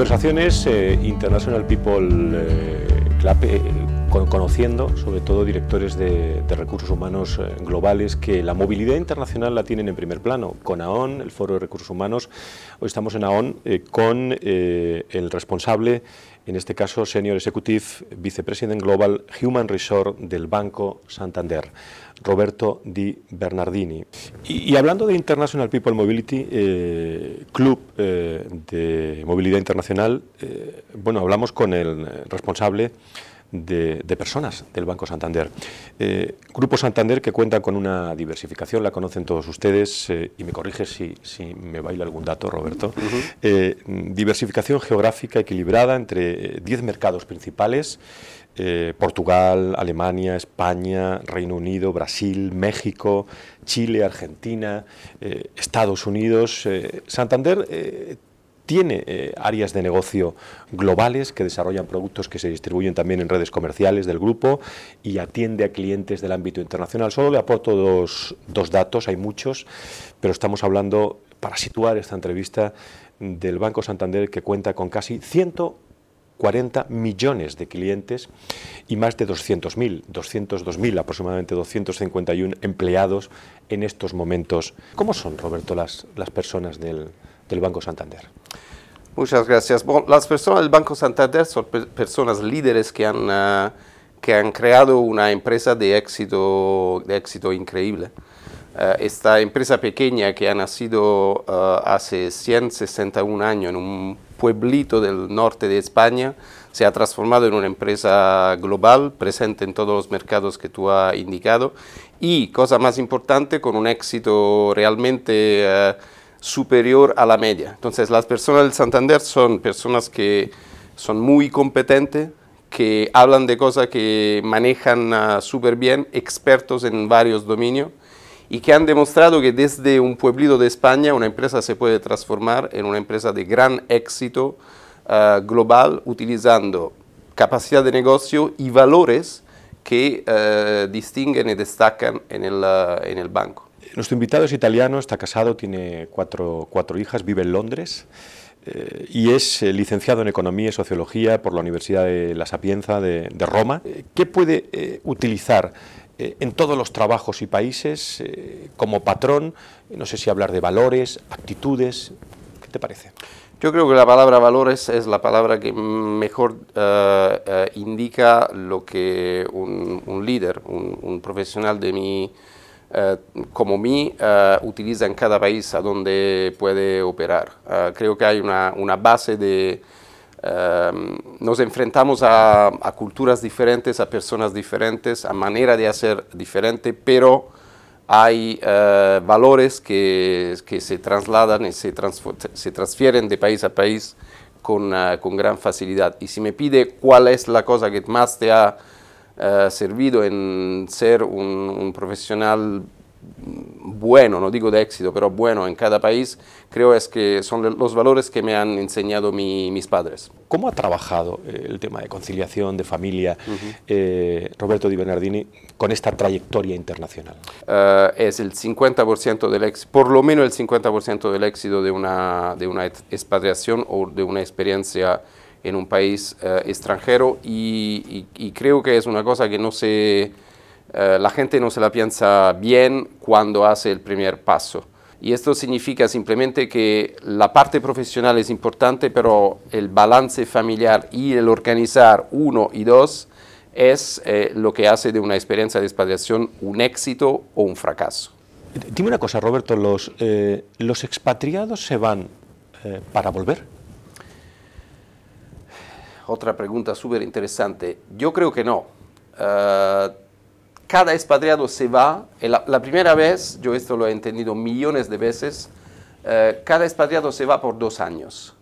conversaciones internacional eh, International People eh, eh, conociendo sobre todo directores de, de recursos humanos globales que la movilidad internacional la tienen en primer plano. Con AON, el Foro de Recursos Humanos, hoy estamos en AON con el responsable en este caso Senior Executive President Global Human Resource del Banco Santander, Roberto Di Bernardini. Y, hablando de International People Mobility, eh, Club eh, de Movilidad Internacional, eh, bueno, hablamos con el responsable de, personas del Banco Santander. Eh, Grupo Santander que cuenta con una diversificación, la conocen todos ustedes, eh, y me corrige si, me baila algún dato, Roberto. Eh, diversificación geográfica equilibrada entre 10 mercados principales. Portugal, Alemania, España, Reino Unido, Brasil, México, Chile, Argentina, Estados Unidos. Santander tiene eh, áreas de negocio globales que desarrollan productos que se distribuyen también en redes comerciales del grupo y atiende a clientes del ámbito internacional. Solo le aporto dos, datos, hay muchos, pero estamos hablando, para situar esta entrevista, del Banco Santander que cuenta con casi 140 millones de clientes y más de 200.000, 202.000, aproximadamente 251 empleados en estos momentos. ¿Cómo son, Roberto, las, las personas del, del Banco Santander. Muchas gracias. las personas del Banco Santander son personas líderes que han, ah, que han creado una empresa de éxito, de éxito increíble. Ah, esta empresa pequeña que ha nacido ah, hace 161 años en un pueblito del norte de España se ha transformado en una empresa global presente en todos los mercados que tú has indicado y, cosa más importante, con un éxito realmente superior a la media. Entonces, las personas del Santander son personas que son muy competentes, que hablan de cosas que manejan ah, súper bien, expertos en varios dominios y que han demostrado que desde un pueblito de España una empresa se puede transformar en una empresa de gran éxito ah, global utilizando capacidad de negocio y valores que ah, distinguen y destacan en el banco. Nuestro invitado es italiano, está casado, tiene cuatro, hijas, vive en Londres eh, y es eh, licenciado en Economía y Sociología por la Universidad de La Sapienza de, Roma. Eh, ¿Qué puede utilizar en todos los trabajos y países como patrón? No sé si hablar de valores, actitudes, ¿qué te parece? Yo creo que la palabra valores es la palabra que mejor indica lo que un, líder, un, un profesional de mi eh, como mí, eh, utiliza en cada país a donde puede operar. Eh, creo que hay una, una base de... nos enfrentamos a, culturas diferentes, a personas diferentes, a manera de hacer diferente, pero hay valores que, que, se trasladan y se, se, transfieren de país a país con, con, gran facilidad. Y si me pide cuál es la cosa que más te ha servido en ser un, profesional bueno, no digo de éxito, pero bueno en cada país, creo es que son los valores que me han enseñado mis padres. ¿Cómo ha trabajado eh, el tema de conciliación, de familia, eh, Roberto Di Bernardini, con esta trayectoria internacional? Eh, es el 50% del éxito, por lo menos el 50% del éxito de una, de una expatriación o de una experiencia en un país eh, extranjero y, creo que es una cosa que no se, eh, la gente no se la piensa bien cuando hace el primer paso. Y esto significa simplemente que la parte profesional es importante, pero el balance familiar y el organizar uno y dos es eh, lo que hace de una experiencia de expatriación un éxito o un fracaso. Dime una cosa, Roberto, ¿los, los expatriados se van para volver? Otra pregunta súper interesante. Yo creo que no. Ah, cada expatriado se va, la, la, primera vez, yo esto lo he entendido millones de veces, ah, cada expatriado se va por dos años,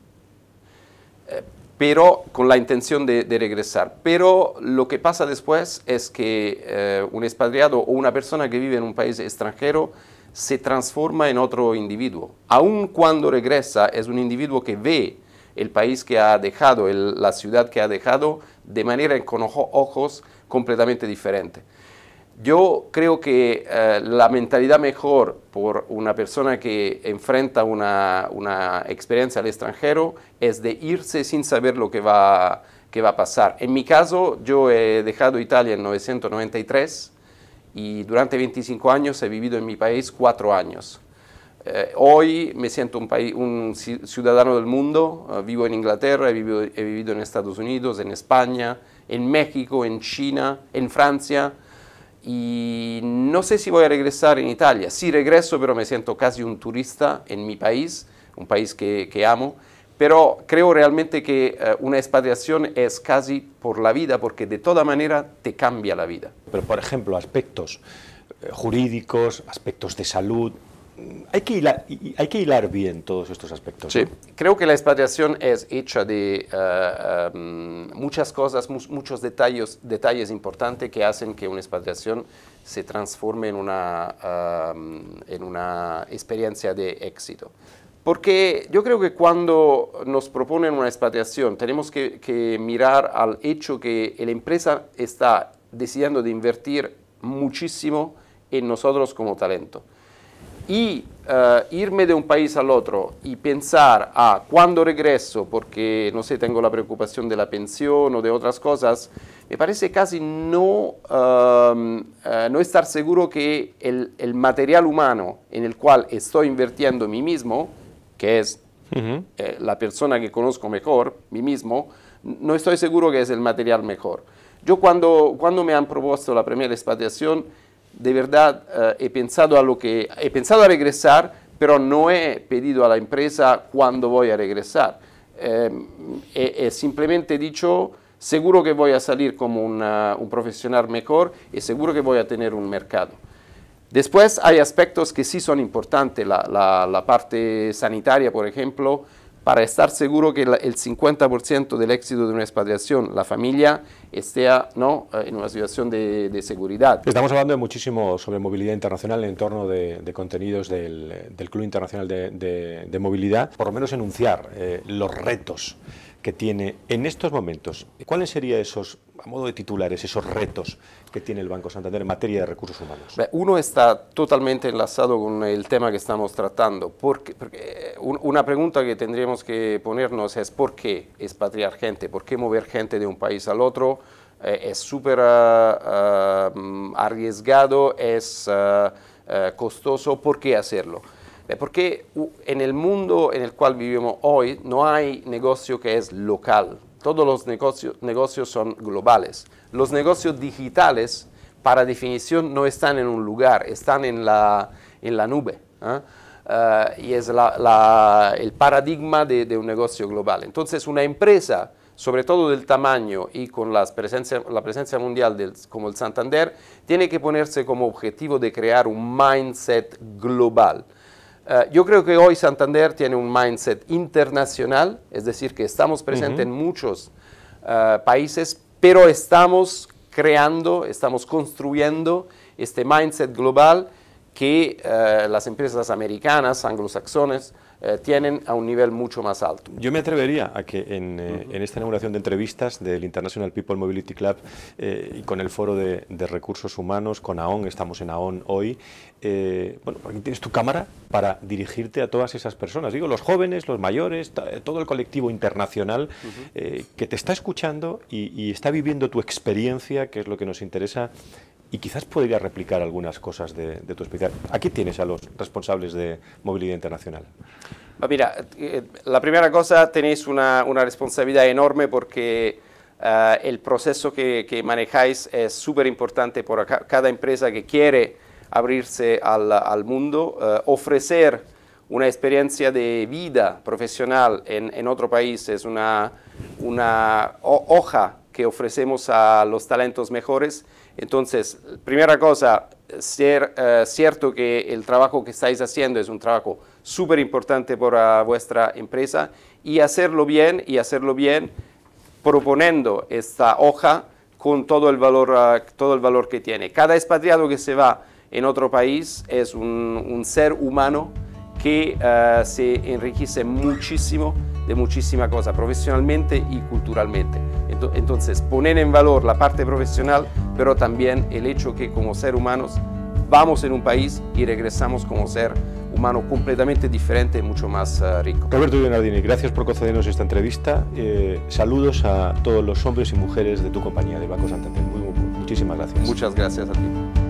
ah, pero con la intención de, de, regresar. Pero lo que pasa después es que un expatriado o una persona que vive en un país extranjero se transforma en otro individuo. Aun cuando regresa, es un individuo que ve el país que ha dejado, la ciudad que ha dejado, de manera con ojos completamente diferente. Yo creo que eh, la mentalidad mejor por una persona que enfrenta una, experiencia al extranjero es de irse sin saber lo que va, que va a pasar. En mi caso, yo he dejado Italia en 1993 y durante 25 años he vivido en mi país cuatro años. Eh, hoy me siento un, un ciudadano del mundo, eh, vivo en Inglaterra, he vivido, he vivido, en Estados Unidos, en España, en México, en China, en Francia y no sé si voy a regresar en Italia. Sí regreso, pero me siento casi un turista en mi país, un país que, amo. Pero creo realmente que eh, una expatriación es casi por la vida, porque de toda manera te cambia la vida. Pero, por ejemplo, aspectos jurídicos, aspectos de salud, hay que, hilar, hay que hilar bien todos estos aspectos. Sí, creo que la expatriación es hecha de eh, em, muchas cosas, muchos detalles, detalles importantes que hacen que una expatriación se transforme en una, em, en una experiencia de éxito. Porque yo creo que cuando nos proponen una expatriación tenemos que, que mirar al hecho que la empresa está decidiendo de invertir muchísimo en nosotros como talento y eh, irme de un país al otro y pensar a ah, cuándo regreso, porque no sé, tengo la preocupación de la pensión o de otras cosas, me parece casi no, um, eh, no estar seguro que el, material humano en el cual estoy invirtiendo mí mismo, que es eh, la persona que conozco mejor, mí mismo, no estoy seguro que es el material mejor. Yo cuando, cuando me han propuesto la primera expatriación, de verdad eh, he, pensado a lo que, he pensado a regresar, pero no he pedido a la empresa cuándo voy a regresar. Eh, he, simplemente dicho, seguro que voy a salir como un profesional mejor y seguro que voy a tener un mercado. Después hay aspectos que sí son importantes, la, la parte sanitaria, por ejemplo, para estar seguro que el 50% del éxito de una expatriación, la familia ...esté ¿no? Eh, en una situación de, de, seguridad. Estamos hablando muchísimo sobre movilidad internacional en torno de, contenidos del, Club Internacional de, de, Movilidad, por lo menos enunciar eh, los retos que tiene en estos momentos. ¿Cuáles serían esos, a modo de titulares, esos retos que tiene el Banco Santander en materia de recursos humanos? Uno está totalmente enlazado con el tema que estamos tratando. Porque, eh, una pregunta que tendríamos que ponernos es ¿por qué expatriar gente? ¿Por qué mover gente de un país al otro? Eh, es súper ah, ah, arriesgado, es ah, costoso, ¿por qué hacerlo? Eh, porque en el mundo en el cual vivimos hoy no hay negocio que es local, todos los negocios son globales. Los negocios digitales, para definición, no están en un lugar, están en la, nube. y es el paradigma de, de, un negocio global. Entonces, una empresa sobre todo del tamaño y con presencia, la presencia mundial como el Santander, tiene que ponerse como objetivo de crear un mindset global. Eh, yo creo que hoy Santander tiene un mindset internacional, es decir, que estamos presentes en muchos eh, países, pero estamos creando, estamos construyendo este mindset global que eh, las empresas americanas, anglosaxones, eh, tienen a un nivel mucho más alto. Yo me atrevería a que en, eh, esta inauguración de entrevistas del International People Mobility Club eh, y con el Foro de, Recursos Humanos, con AON, estamos en AON hoy, bueno, aquí tienes tu cámara para dirigirte a todas esas personas, digo, los jóvenes, los mayores, todo el colectivo internacional que te está escuchando y está viviendo tu experiencia, que es lo que nos interesa y quizás podría replicar algunas cosas de, de tu especial. Aquí tienes a los responsables de movilidad internacional. Ah, mira, eh, la primera cosa, tenéis una, responsabilidad enorme porque eh, el proceso que, manejáis es súper importante para cada empresa que quiere abrirse al, mundo, eh, ofrecer una experiencia de vida profesional en, otro país es una, hoja que ofrecemos a los talentos mejores entonces, primera cosa, ser eh, cierto que el trabajo que estáis haciendo es un trabajo súper importante para ah, vuestra empresa y hacerlo bien y hacerlo bien proponiendo esta hoja con todo el valor, ah, todo el valor que tiene. Cada expatriado que se va en otro país es un, ser humano que ah, se enriquece muchísimo de muchísima cosa, profesionalmente y culturalmente. Entonces, poner en valor la parte profesional, pero también el hecho que como ser humanos vamos en un país y regresamos como ser humano completamente diferente y mucho más eh, rico. Roberto Leonardini, gracias por concedernos esta entrevista. Eh, saludos a todos los hombres y mujeres de tu compañía, de Banco Santander. muchísimas gracias. Muchas gracias a ti.